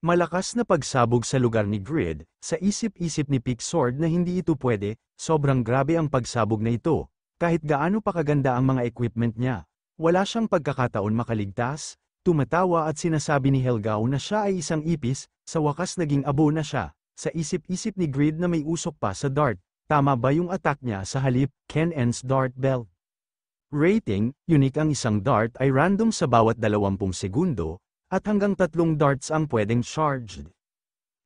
Malakas na pagsabog sa lugar ni Grid, sa isip-isip ni Peak Sword na hindi ito pwede, sobrang grabe ang pagsabog na ito, kahit gaano pa kaganda ang mga equipment niya. Wala siyang pagkakataon makaligtas, tumatawa at sinasabi ni Helgao na siya ay isang ipis, sa wakas naging abo na siya, sa isip-isip ni Grid na may usok pa sa dart, tama ba yung attack niya sa halip, Ken N's dart belt? Rating, unique ang isang dart ay random sa bawat 20 segundo, at hanggang tatlong darts ang pwedeng charged.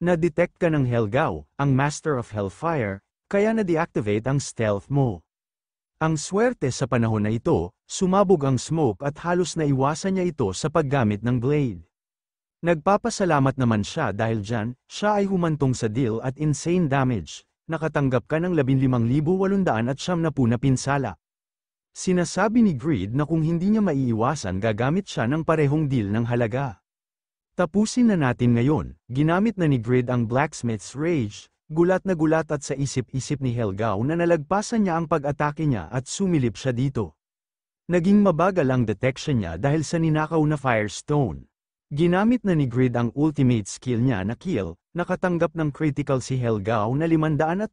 Na-detect ka ng Helgao, ang Master of Hellfire, kaya na-deactivate ang stealth mo. Ang swerte sa panahon na ito, sumabog ang smoke at halos naiwasan niya ito sa paggamit ng blade. Nagpapasalamat naman siya dahil dyan, siya ay humantong sa deal at insane damage, nakatanggap ka ng 15,800 na pinsala. Sinasabi ni Greed na kung hindi niya maiiwasan gagamit siya ng parehong deal ng halaga. Tapusin na natin ngayon, ginamit na ni Greed ang Blacksmith's Rage, gulat na gulat at sa isip-isip ni Helgao na nalagpasan niya ang pag-atake niya at sumilip siya dito. Naging mabagal ang detection niya dahil sa ninakaw na Firestone. Ginamit na ni Grid ang ultimate skill niya na kill, nakatanggap ng critical si Helgao na 538,000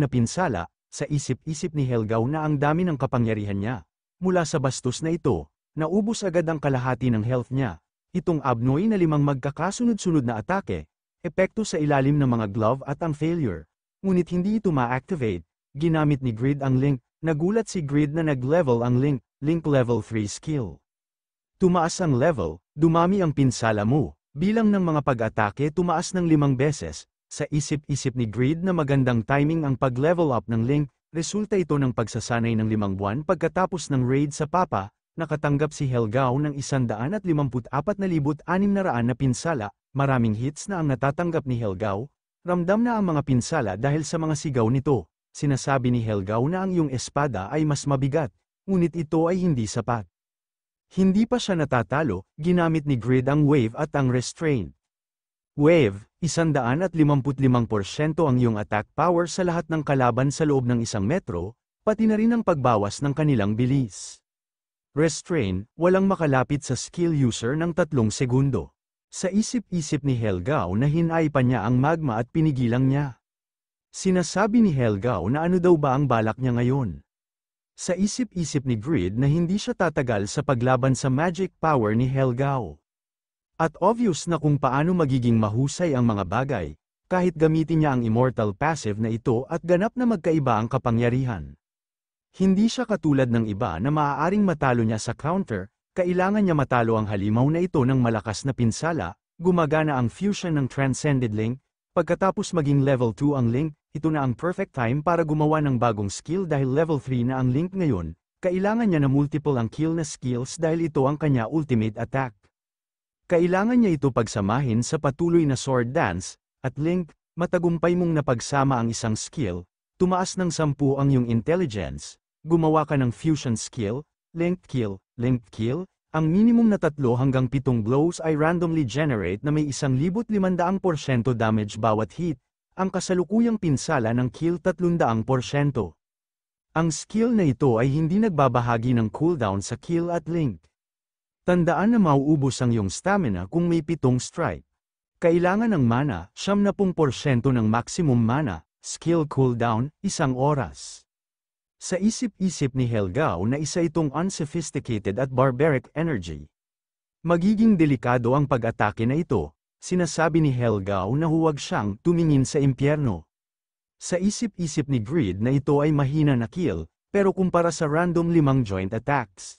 na pinsala, sa isip-isip ni Helgao na ang dami ng kapangyarihan niya. Mula sa bastos na ito, naubos agad ang kalahati ng health niya. Itong abnoy na limang magkakasunod-sunod na atake, epekto sa ilalim ng mga glove at ang failure. Ngunit hindi ito ma-activate, ginamit ni Grid ang link, nagulat si Grid na nag-level ang link, link level 3 skill. Tumaas ang level, dumami ang pinsala mo, bilang ng mga pag-atake tumaas ng limang beses, sa isip-isip ni Grid na magandang timing ang pag-level up ng Link, resulta ito ng pagsasanay ng limang buwan pagkatapos ng raid sa Papa, nakatanggap si Helgao ng 154,600 na pinsala, maraming hits na ang natatanggap ni Helgao, ramdam na ang mga pinsala dahil sa mga sigaw nito. Sinasabi ni Helgao na ang iyong espada ay mas mabigat, ngunit ito ay hindi sapat. Hindi pa siya natatalo, ginamit ni Grid ang wave at ang restrain. Wave, at 155% ang iyong attack power sa lahat ng kalaban sa loob ng isang metro, pati na rin ang pagbawas ng kanilang bilis. Restrain, walang makalapit sa skill user ng tatlong segundo. Sa isip-isip ni Helgao na hinay pa niya ang magma at pinigilang niya. Sinasabi ni Helgao na ano daw ba ang balak niya ngayon. Sa isip-isip ni Grid na hindi siya tatagal sa paglaban sa magic power ni Helgao. At obvious na kung paano magiging mahusay ang mga bagay, kahit gamitin niya ang immortal passive na ito at ganap na magkaiba ang kapangyarihan. Hindi siya katulad ng iba na maaaring matalo niya sa counter, kailangan niya matalo ang halimaw na ito ng malakas na pinsala, gumagana ang fusion ng Transcended Link, pagkatapos maging level 2 ang Link, ito na ang perfect time para gumawa ng bagong skill dahil level 3 na ang Link ngayon, kailangan niya na multiple ang kill na skills dahil ito ang kanya ultimate attack. Kailangan niya ito pagsamahin sa patuloy na sword dance, at Link, matagumpay mong napagsama ang isang skill, tumaas ng sampu ang iyong intelligence, gumawa ka ng fusion skill, linked kill, linked kill, ang minimum na tatlo hanggang pitong blows ay randomly generate na may 1,500% damage bawat hit, ang kasalukuyang pinsala ng kill 300%. Ang skill na ito ay hindi nagbabahagi ng cooldown sa kill at link. Tandaan na mauubos ang iyong stamina kung may pitong strike. Kailangan ng mana, 70% ng maximum mana, skill cooldown, isang oras. Sa isip-isip ni Helgao na isa itong unsophisticated at barbaric energy. Magiging delikado ang pag-atake na ito, sinasabi ni Helgao na huwag siyang tumingin sa impyerno. Sa isip-isip ni Grid na ito ay mahina na kill, pero kumpara sa random limang joint attacks.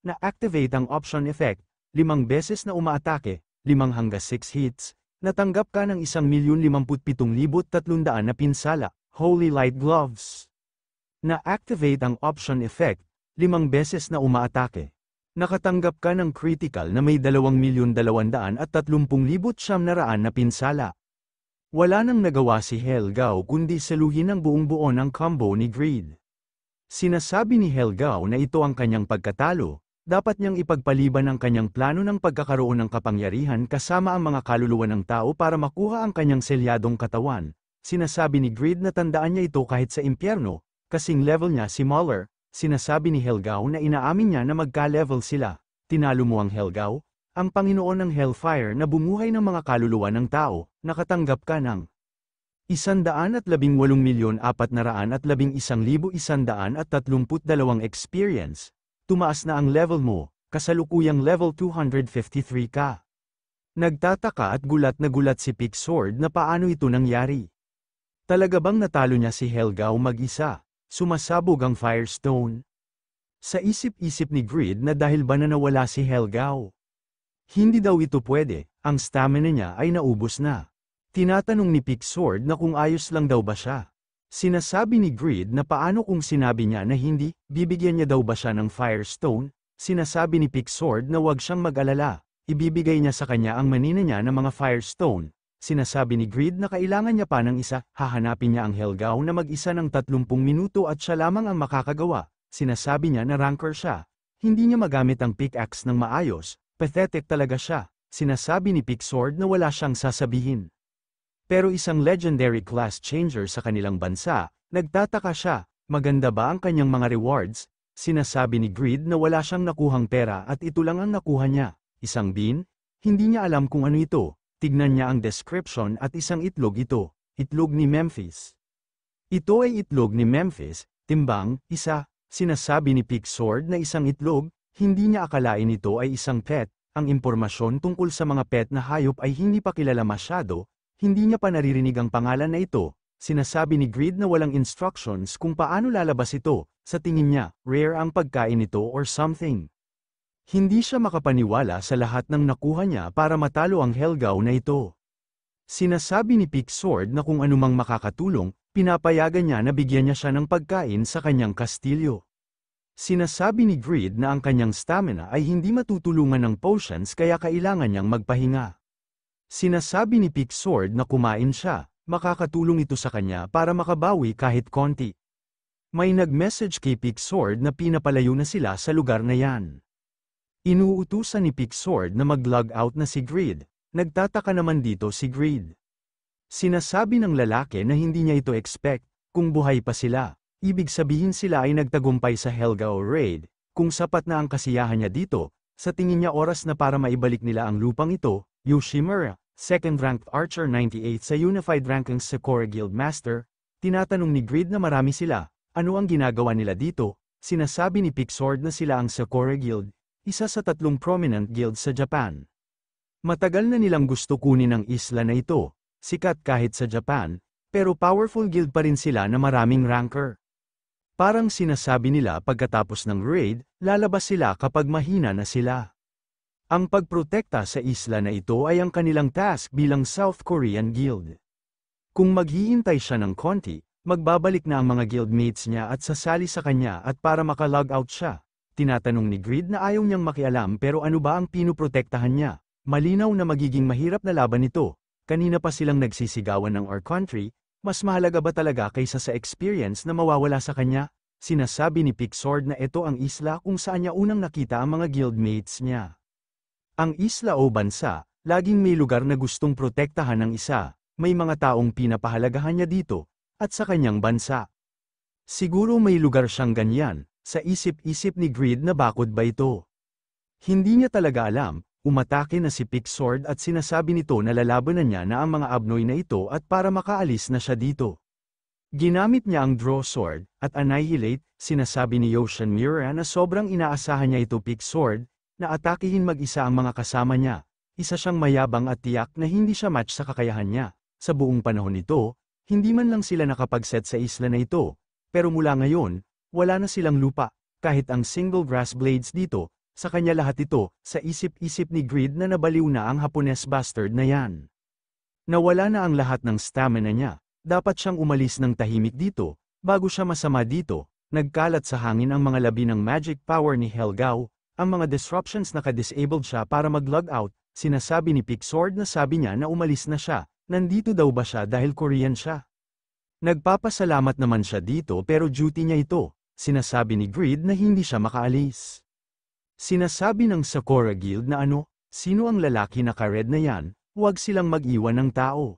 na-activate ang option effect, limang beses na umaatake, limang hangga 6 hits, natanggap ka ng 1,057,300 na pinsala, Holy Light Gloves. Na-activate ang option effect, limang beses na umaatake. Nakatanggap ka ng critical na may 2,230,700 na pinsala. Wala nang nagawa si Helgao kundi saluhin ang buong buo ng combo ni Greed. Sinasabi ni Helgao na ito ang kanyang pagkatalo, dapat niyang ipagpaliban ang kanyang plano ng pagkakaroon ng kapangyarihan kasama ang mga kaluluwa ng tao para makuha ang kanyang selyadong katawan. Sinasabi ni Greed na tandaan niya ito kahit sa impyerno, kasing level niya si Mahler, sinasabi ni Helgao na inaamin niya na magka-level sila. Tinalo mo ang Helgao, ang Panginoon ng Hellfire na bumuhay ng mga kaluluwa ng tao, nakatanggap ka ng Isandaan at labing walong milyon apat raan at labing isang libo isandaan at tatlumput dalawang experience, tumaas na ang level mo, kasalukuyang level 253 ka. Nagtataka at gulat na gulat si Pick Sword na paano ito nangyari. Talaga bang natalo niya si Helga o mag-isa? Sumasabog ang Firestone. Sa isip-isip ni Grid na dahil ba na nawala si Helgao. Hindi daw ito pwede, ang stamina niya ay naubos na. Tinatanong ni Pick Sword na kung ayos lang daw ba siya. Sinasabi ni Greed na paano kung sinabi niya na hindi, bibigyan niya daw ba siya ng Firestone, sinasabi ni Pixord na wag siyang mag-alala, ibibigay niya sa kanya ang manina niya ng mga Firestone. Sinasabi ni Greed na kailangan niya pa ng isa, hahanapin niya ang Helgao na mag-isa ng 30 minuto at siya lamang ang makakagawa, sinasabi niya na ranker siya. Hindi niya magamit ang pickaxe ng maayos, pathetic talaga siya, sinasabi ni Pixord na wala siyang sasabihin pero isang legendary class changer sa kanilang bansa, nagtataka siya, maganda ba ang kanyang mga rewards? Sinasabi ni Greed na wala siyang nakuhang pera at ito lang ang nakuha niya, isang bean? Hindi niya alam kung ano ito, tignan niya ang description at isang itlog ito, itlog ni Memphis. Ito ay itlog ni Memphis, timbang, isa, sinasabi ni Pig Sword na isang itlog, hindi niya akalain ito ay isang pet, ang impormasyon tungkol sa mga pet na hayop ay hindi pa kilala masyado, hindi niya pa naririnig ang pangalan na ito, sinasabi ni Grid na walang instructions kung paano lalabas ito, sa tingin niya, rare ang pagkain nito or something. Hindi siya makapaniwala sa lahat ng nakuha niya para matalo ang Helgaw na ito. Sinasabi ni Pick Sword na kung anumang makakatulong, pinapayagan niya na bigyan niya siya ng pagkain sa kanyang kastilyo. Sinasabi ni Grid na ang kanyang stamina ay hindi matutulungan ng potions kaya kailangan niyang magpahinga. Sinasabi ni Pixord na kumain siya, makakatulong ito sa kanya para makabawi kahit konti. May nag-message kay Pixord na pinapalayo na sila sa lugar na yan. Inuutusan ni Pixord na mag-log out na si Grid, nagtataka naman dito si Grid. Sinasabi ng lalaki na hindi niya ito expect, kung buhay pa sila, ibig sabihin sila ay nagtagumpay sa Helga o Raid, kung sapat na ang kasiyahan niya dito, sa tingin niya oras na para maibalik nila ang lupang ito, Yoshimura, second-ranked archer 98 sa Unified Rankings sa Sakura Guild Master, tinatanong ni Grid na marami sila, ano ang ginagawa nila dito, sinasabi ni Pixord na sila ang Sakura Guild, isa sa tatlong prominent guild sa Japan. Matagal na nilang gusto kunin ang isla na ito, sikat kahit sa Japan, pero powerful guild pa rin sila na maraming ranker. Parang sinasabi nila pagkatapos ng raid, lalabas sila kapag mahina na sila. Ang pagprotekta sa isla na ito ay ang kanilang task bilang South Korean Guild. Kung maghihintay siya ng konti, magbabalik na ang mga guildmates niya at sasali sa kanya at para makalog out siya. Tinatanong ni Grid na ayaw niyang makialam pero ano ba ang pinoprotektahan niya. Malinaw na magiging mahirap na laban ito. Kanina pa silang nagsisigawan ng our country, mas mahalaga ba talaga kaysa sa experience na mawawala sa kanya? Sinasabi ni Pixord na ito ang isla kung saan niya unang nakita ang mga guildmates niya. Ang isla o bansa, laging may lugar na gustong protektahan ng isa, may mga taong pinapahalagahan niya dito, at sa kanyang bansa. Siguro may lugar siyang ganyan, sa isip-isip ni Greed na bakod ba ito. Hindi niya talaga alam, umatake na si Sword at sinasabi nito na lalabanan niya na ang mga abnoy na ito at para makaalis na siya dito. Ginamit niya ang Draw Sword, at Annihilate, sinasabi ni Ocean Miura na sobrang inaasahan niya ito Sword, na mag-isa ang mga kasama niya. Isa siyang mayabang at tiyak na hindi siya match sa kakayahan niya. Sa buong panahon nito, hindi man lang sila nakapag-set sa isla na ito, pero mula ngayon, wala na silang lupa, kahit ang single grass blades dito, sa kanya lahat ito, sa isip-isip ni Grid na nabaliw na ang Hapones bastard na yan. Nawala na ang lahat ng stamina niya, dapat siyang umalis ng tahimik dito, bago siya masama dito, nagkalat sa hangin ang mga labi ng magic power ni Helgao, ang mga disruptions naka-disabled siya para mag-log out, sinasabi ni Pixord na sabi niya na umalis na siya, nandito daw ba siya dahil Korean siya. Nagpapasalamat naman siya dito pero duty niya ito, sinasabi ni Grid na hindi siya makaalis. Sinasabi ng Sakura Guild na ano, sino ang lalaki na ka-red na yan, huwag silang mag-iwan ng tao.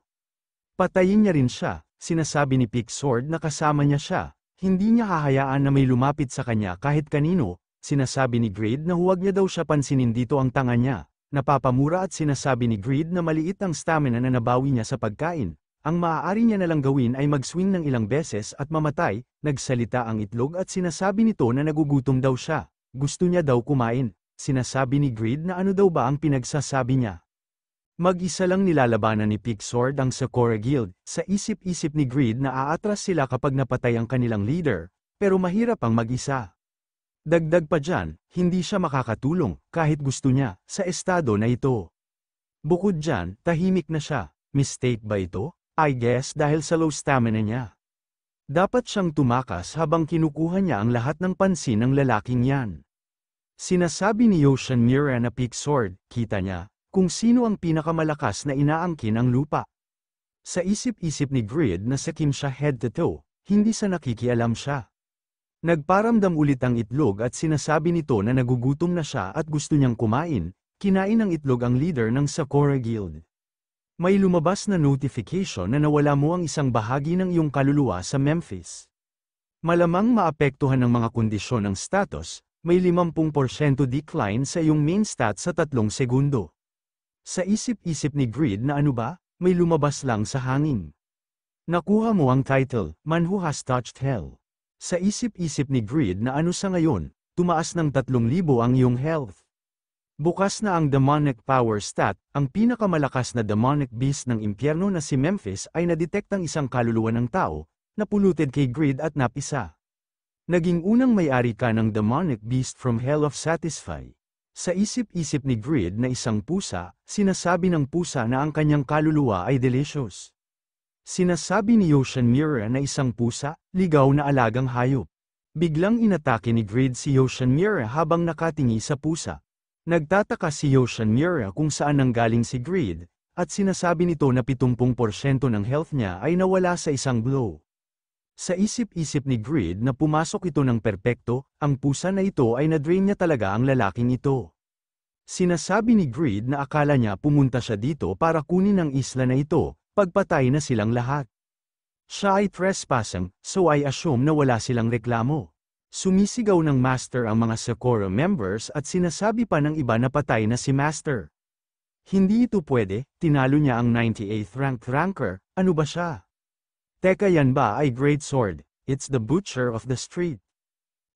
Patayin niya rin siya, sinasabi ni Pixord na kasama niya siya, hindi niya hahayaan na may lumapit sa kanya kahit kanino, Sinasabi ni Greed na huwag niya daw siya pansinin dito ang tanga niya, napapamura at sinasabi ni Greed na maliit ang stamina na nabawi niya sa pagkain. Ang maaari niya nalang gawin ay mag-swing ng ilang beses at mamatay, nagsalita ang itlog at sinasabi nito na nagugutom daw siya. Gusto niya daw kumain. Sinasabi ni Greed na ano daw ba ang pinagsasabi niya. Mag-isa lang nilalabanan ni Pigsword ang Sakura Guild, sa isip-isip ni Greed na aatras sila kapag napatay ang kanilang leader, pero mahirap ang mag-isa. Dagdag pa dyan, hindi siya makakatulong, kahit gusto niya, sa estado na ito. Bukod dyan, tahimik na siya. Mistake ba ito? I guess dahil sa low stamina niya. Dapat siyang tumakas habang kinukuha niya ang lahat ng pansin ng lalaking yan. Sinasabi ni Yoshan Mira na Peak Sword, kita niya, kung sino ang pinakamalakas na inaangkin ang lupa. Sa isip-isip ni Grid na sa Kim siya head to toe, hindi sa nakikialam siya. Nagparamdam ulit ang itlog at sinasabi nito na nagugutom na siya at gusto niyang kumain, kinain ng itlog ang leader ng Sakura Guild. May lumabas na notification na nawala mo ang isang bahagi ng iyong kaluluwa sa Memphis. Malamang maapektuhan ng mga kondisyon ng status, may 50% decline sa iyong main stat sa tatlong segundo. Sa isip-isip ni Grid na ano ba, may lumabas lang sa hangin. Nakuha mo ang title, Man Who Has Touched Hell. Sa isip-isip ni Grid na ano sa ngayon, tumaas ng 3,000 ang iyong health. Bukas na ang demonic power stat, ang pinakamalakas na demonic beast ng impyerno na si Memphis ay ang isang kaluluwa ng tao, na napuluted kay Grid at napisa. Naging unang may-ari ka ng demonic beast from Hell of Satisfy. Sa isip-isip ni Grid na isang pusa, sinasabi ng pusa na ang kanyang kaluluwa ay delicious. Sinasabi ni Yoshinmira na isang pusa, ligaw na alagang hayop. Biglang inatake ni Grid si Yoshinmira habang nakatingi sa pusa. Nagtataka si Yoshinmira kung saan nanggaling si Grid, at sinasabi nito na 70% ng health niya ay nawala sa isang blow. Sa isip-isip ni Grid na pumasok ito ng perpekto, ang pusa na ito ay nadrain niya talaga ang lalaking ito. Sinasabi ni Grid na akala niya pumunta siya dito para kunin ang isla na ito, Pagpatay na silang lahat. Siya ay trespassing, so I assume na wala silang reklamo. Sumisigaw ng master ang mga Socorro members at sinasabi pa ng iba na patay na si master. Hindi ito pwede, tinalo niya ang 98th rank ranker, ano ba siya? Teka yan ba ay Great Sword, it's the butcher of the street.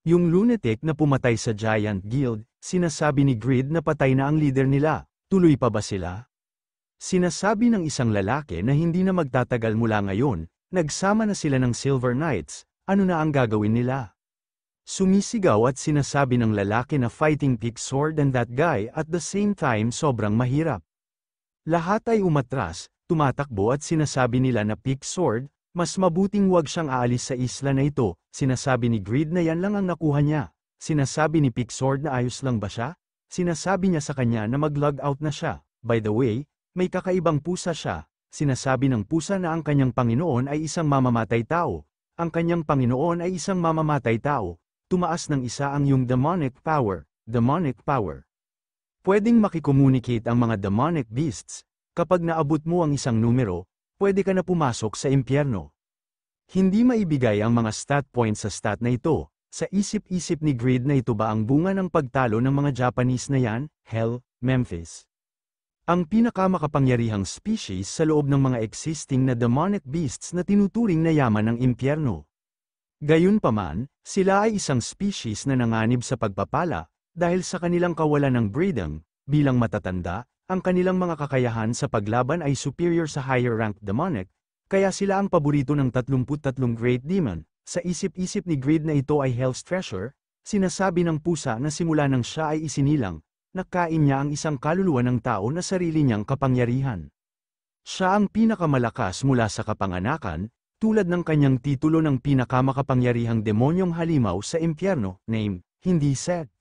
Yung lunatic na pumatay sa Giant Guild, sinasabi ni Grid na patay na ang leader nila, tuloy pa ba sila? Sinasabi ng isang lalaki na hindi na magtatagal mula ngayon, nagsama na sila ng Silver Knights, ano na ang gagawin nila? Sumisigaw at sinasabi ng lalaki na fighting pick sword and that guy at the same time sobrang mahirap. Lahat ay umatras, tumatakbo at sinasabi nila na pick sword, mas mabuting wag siyang aalis sa isla na ito, sinasabi ni Greed na yan lang ang nakuha niya. Sinasabi ni Pick Sword na ayos lang ba siya? Sinasabi niya sa kanya na mag-log out na siya. By the way, may kakaibang pusa siya, sinasabi ng pusa na ang kanyang Panginoon ay isang mamamatay tao, ang kanyang Panginoon ay isang mamamatay tao, tumaas ng isa ang yung demonic power, demonic power. Pwedeng makikomunicate ang mga demonic beasts, kapag naabot mo ang isang numero, pwede ka na pumasok sa impyerno. Hindi maibigay ang mga stat points sa stat na ito, sa isip-isip ni Greed na ito ba ang bunga ng pagtalo ng mga Japanese na yan, Hell, Memphis. Ang pinakamakapangyarihang species sa loob ng mga existing na demonic beasts na tinuturing na yaman ng impyerno. Gayunpaman, sila ay isang species na nanganib sa pagpapala, dahil sa kanilang kawalan ng breeding, bilang matatanda, ang kanilang mga kakayahan sa paglaban ay superior sa higher rank demonic, kaya sila ang paborito ng 33 Great Demon. Sa isip-isip ni Greed na ito ay Hell's Treasure, sinasabi ng pusa na simula nang siya ay isinilang, nakain niya ang isang kaluluwa ng tao na sarili niyang kapangyarihan. Siya ang pinakamalakas mula sa kapanganakan, tulad ng kanyang titulo ng pinakamakapangyarihang demonyong halimaw sa impyerno, name, hindi said.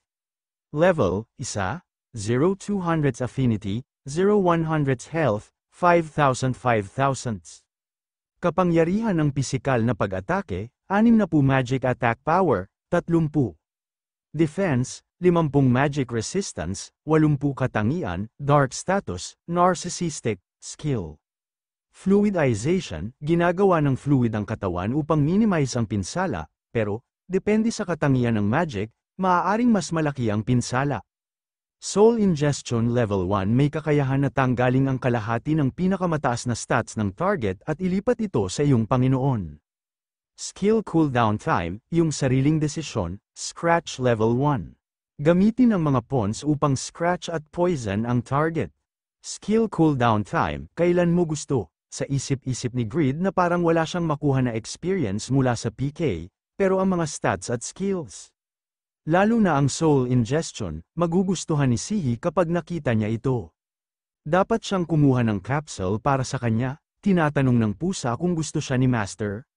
Level, 1, 0200 affinity, 0100 health, 5000 5000 Kapangyarihan ng pisikal na pag-atake, 60 magic attack power, 30. Defense, 50 magic resistance, 80 katangian, dark status, narcissistic, skill. Fluidization, ginagawa ng fluid ang katawan upang minimize ang pinsala, pero, depende sa katangian ng magic, maaaring mas malaki ang pinsala. Soul Ingestion Level 1 may kakayahan na tanggaling ang kalahati ng pinakamataas na stats ng target at ilipat ito sa iyong Panginoon. Skill Cooldown Time, yung sariling desisyon, Scratch Level 1. Gamitin ang mga pawns upang scratch at poison ang target. Skill cooldown time, kailan mo gusto. Sa isip-isip ni Grid na parang wala siyang makuha na experience mula sa PK, pero ang mga stats at skills. Lalo na ang soul ingestion, magugustuhan ni Sihi kapag nakita niya ito. Dapat siyang kumuha ng capsule para sa kanya, tinatanong ng pusa kung gusto siya ni Master.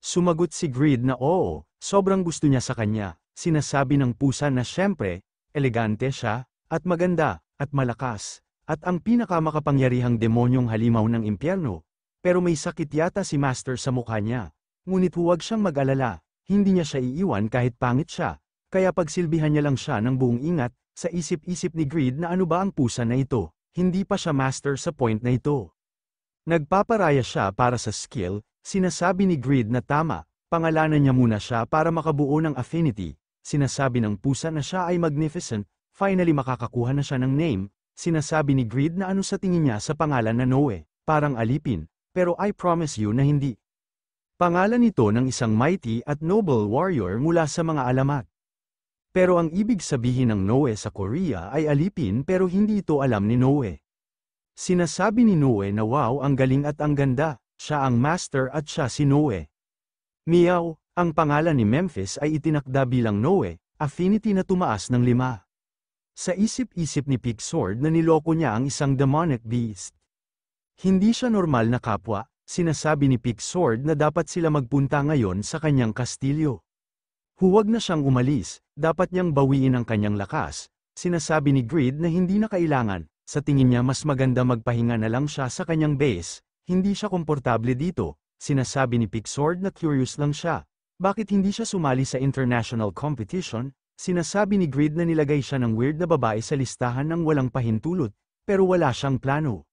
Sumagot si Grid na oo, sobrang gusto niya sa kanya, sinasabi ng pusa na siyempre, elegante siya, at maganda, at malakas, at ang pinakamakapangyarihang demonyong halimaw ng impyerno. Pero may sakit yata si Master sa mukha niya. Ngunit huwag siyang mag-alala, hindi niya siya iiwan kahit pangit siya. Kaya pagsilbihan niya lang siya ng buong ingat, sa isip-isip ni Greed na ano ba ang pusa na ito, hindi pa siya master sa point na ito. Nagpaparaya siya para sa skill, sinasabi ni Greed na tama, pangalanan niya muna siya para makabuo ng affinity, sinasabi ng pusa na siya ay magnificent, finally makakakuha na siya ng name, sinasabi ni Greed na ano sa tingin niya sa pangalan na Noe, parang alipin, pero I promise you na hindi. Pangalan ito ng isang mighty at noble warrior mula sa mga alamat. Pero ang ibig sabihin ng Noe sa Korea ay alipin pero hindi ito alam ni Noe. Sinasabi ni Noe na wow ang galing at ang ganda, siya ang master at siya si Noe. Miyaw, ang pangalan ni Memphis ay itinakda bilang Noe, affinity na tumaas ng lima. Sa isip-isip ni Pigsword na niloko niya ang isang demonic beast. Hindi siya normal na kapwa, sinasabi ni Pigsword na dapat sila magpunta ngayon sa kanyang kastilyo. Huwag na siyang umalis, dapat niyang bawiin ang kanyang lakas, sinasabi ni Greed na hindi na kailangan, sa tingin niya mas maganda magpahinga na lang siya sa kanyang base, hindi siya komportable dito, sinasabi ni Pixord na curious lang siya, bakit hindi siya sumali sa international competition? Sinasabi ni Grid na nilagay siya ng weird na babae sa listahan ng walang pahintulot, pero wala siyang plano.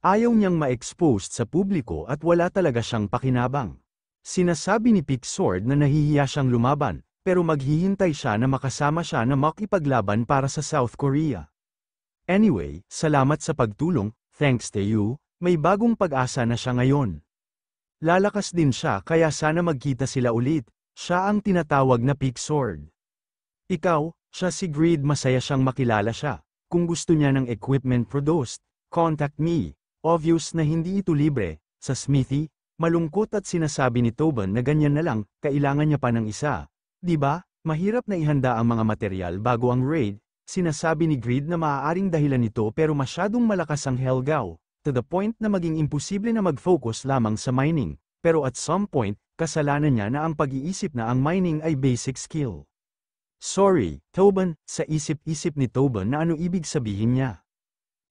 Ayaw niyang ma-exposed sa publiko at wala talaga siyang pakinabang. Sinasabi ni Pixord na nahihiya siyang lumaban, pero maghihintay siya na makasama siya na makipaglaban para sa South Korea. Anyway, salamat sa pagtulong, thanks to you, may bagong pag-asa na siya ngayon. Lalakas din siya kaya sana magkita sila ulit, siya ang tinatawag na Peak Sword. Ikaw, siya si Greed masaya siyang makilala siya, kung gusto niya ng equipment produced, contact me, obvious na hindi ito libre, sa Smithy, malungkot at sinasabi ni Toban na ganyan na lang, kailangan niya pa ng isa, di ba? Mahirap na ihanda ang mga material bago ang raid, sinasabi ni Greed na maaaring dahilan nito pero masyadong malakas ang Helgao, to the point na maging imposible na mag-focus lamang sa mining, pero at some point, kasalanan niya na ang pag-iisip na ang mining ay basic skill. Sorry, Tobin, sa isip-isip ni Tobin na ano ibig sabihin niya.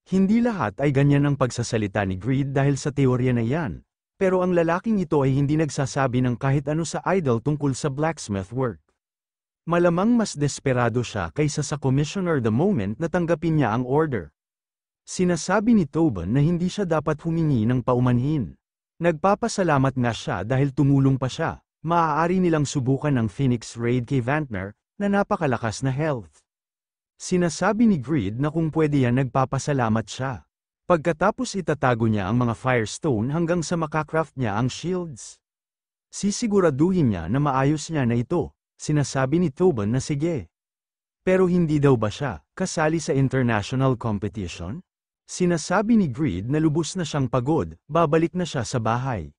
Hindi lahat ay ganyan ang pagsasalita ni Greed dahil sa teorya na yan, pero ang lalaking ito ay hindi nagsasabi ng kahit ano sa idol tungkol sa blacksmith work. Malamang mas desperado siya kaysa sa commissioner the moment na tanggapin niya ang order. Sinasabi ni Tobin na hindi siya dapat humingi ng paumanhin. Nagpapasalamat nga siya dahil tumulong pa siya. Maaari nilang subukan ng Phoenix Raid kay Vantner na napakalakas na health. Sinasabi ni Greed na kung pwede yan nagpapasalamat siya. Pagkatapos itatago niya ang mga Firestone hanggang sa makakraft niya ang shields. Sisiguraduhin niya na maayos niya na ito, sinasabi ni Tobin na sige. Pero hindi daw ba siya kasali sa international competition? Sinasabi ni Greed na lubos na siyang pagod, babalik na siya sa bahay.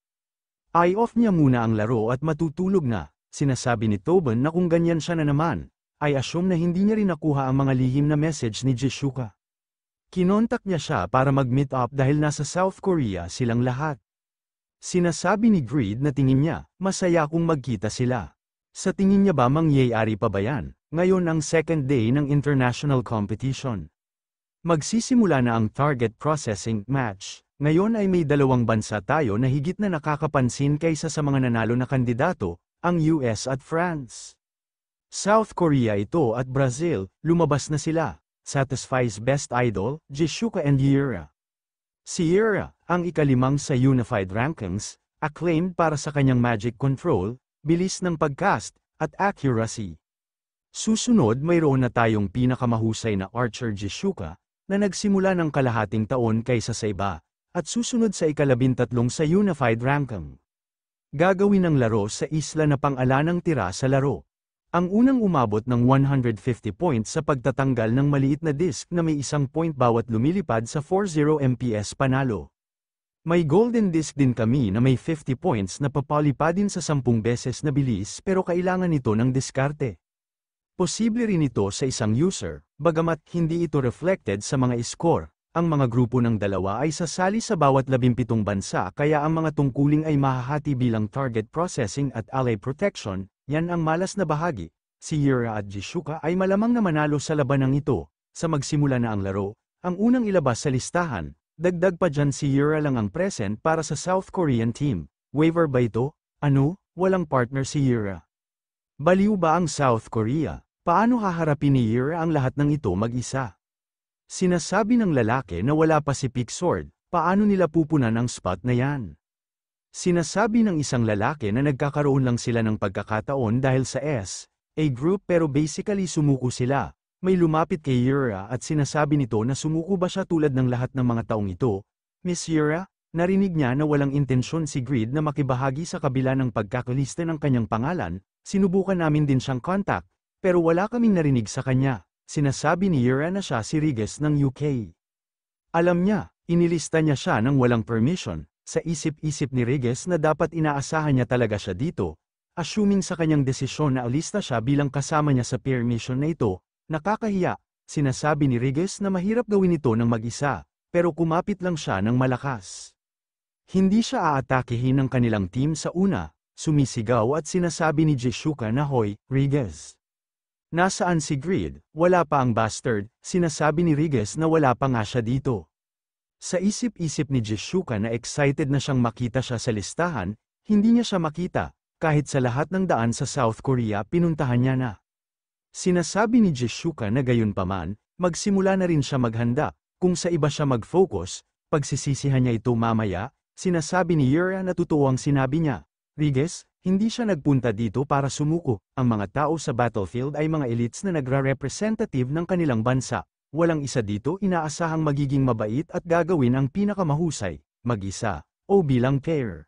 Eye-off niya muna ang laro at matutulog na, sinasabi ni Tobin na kung ganyan siya na naman, ay assume na hindi niya rin nakuha ang mga lihim na message ni Jishuka. Kinontak niya siya para mag-meet up dahil nasa South Korea silang lahat. Sinasabi ni Greed na tingin niya, masaya kung magkita sila. Sa tingin niya ba mangyayari pa ba yan, ngayon ang second day ng international competition? Magsisimula na ang target processing match. Ngayon ay may dalawang bansa tayo na higit na nakakapansin kaysa sa mga nanalo na kandidato, ang US at France. South Korea ito at Brazil, lumabas na sila. Satisfies Best Idol, Jishuka and Yira. Si Yira, ang ikalimang sa Unified Rankings, acclaimed para sa kanyang magic control, bilis ng pagcast, at accuracy. Susunod mayroon na tayong pinakamahusay na Archer Jishuka, na nagsimula ng kalahating taon kaysa sa iba, at susunod sa ikalabintatlong sa Unified Ranking. Gagawin ang laro sa isla na pang tira sa laro. Ang unang umabot ng 150 points sa pagtatanggal ng maliit na disk na may isang point bawat lumilipad sa 40 MPS panalo. May golden disk din kami na may 50 points na papalipadin sa 10 beses na bilis pero kailangan ito ng diskarte. Posible rin ito sa isang user, bagamat hindi ito reflected sa mga score. Ang mga grupo ng dalawa ay sasali sa bawat 17 bansa kaya ang mga tungkuling ay mahahati bilang target processing at ally protection, yan ang malas na bahagi. Si Yura at Jishuka ay malamang na manalo sa labanang ito. Sa magsimula na ang laro, ang unang ilabas sa listahan, dagdag pa dyan si Yura lang ang present para sa South Korean team. Waiver ba ito? Ano? Walang partner si Yura. Baliw ba ang South Korea? Paano haharapin ni Yer ang lahat ng ito mag-isa? Sinasabi ng lalaki na wala pa si Pick Sword, paano nila pupunan ang spot na yan? Sinasabi ng isang lalaki na nagkakaroon lang sila ng pagkakataon dahil sa S, a group pero basically sumuko sila. May lumapit kay Yura at sinasabi nito na sumuko ba siya tulad ng lahat ng mga taong ito. Miss Yura, narinig niya na walang intensyon si Grid na makibahagi sa kabila ng pagkakalista ng kanyang pangalan, sinubukan namin din siyang contact, pero wala kaming narinig sa kanya. Sinasabi ni Yura siya si Riges ng UK. Alam niya, inilista niya siya ng walang permission, sa isip-isip ni Riges na dapat inaasahan niya talaga siya dito, assuming sa kanyang desisyon na alista siya bilang kasama niya sa permission na ito, nakakahiya, sinasabi ni Riges na mahirap gawin ito ng mag-isa, pero kumapit lang siya ng malakas. Hindi siya aatakehin ng kanilang team sa una, sumisigaw at sinasabi ni Jeshuka na Hoy, Riges. Nasaan si Grid, wala pa ang bastard, sinasabi ni Rigues na wala pa nga siya dito. Sa isip-isip ni Jishuka na excited na siyang makita siya sa listahan, hindi niya siya makita, kahit sa lahat ng daan sa South Korea pinuntahan niya na. Sinasabi ni Jishuka na gayunpaman, magsimula na rin siya maghanda, kung sa iba siya mag-focus, pagsisisihan niya ito mamaya, sinasabi ni Yura na totoo ang sinabi niya, Rigues, hindi siya nagpunta dito para sumuko, ang mga tao sa battlefield ay mga elites na nagre representative ng kanilang bansa. Walang isa dito inaasahang magiging mabait at gagawin ang pinakamahusay, mag-isa, o bilang pair.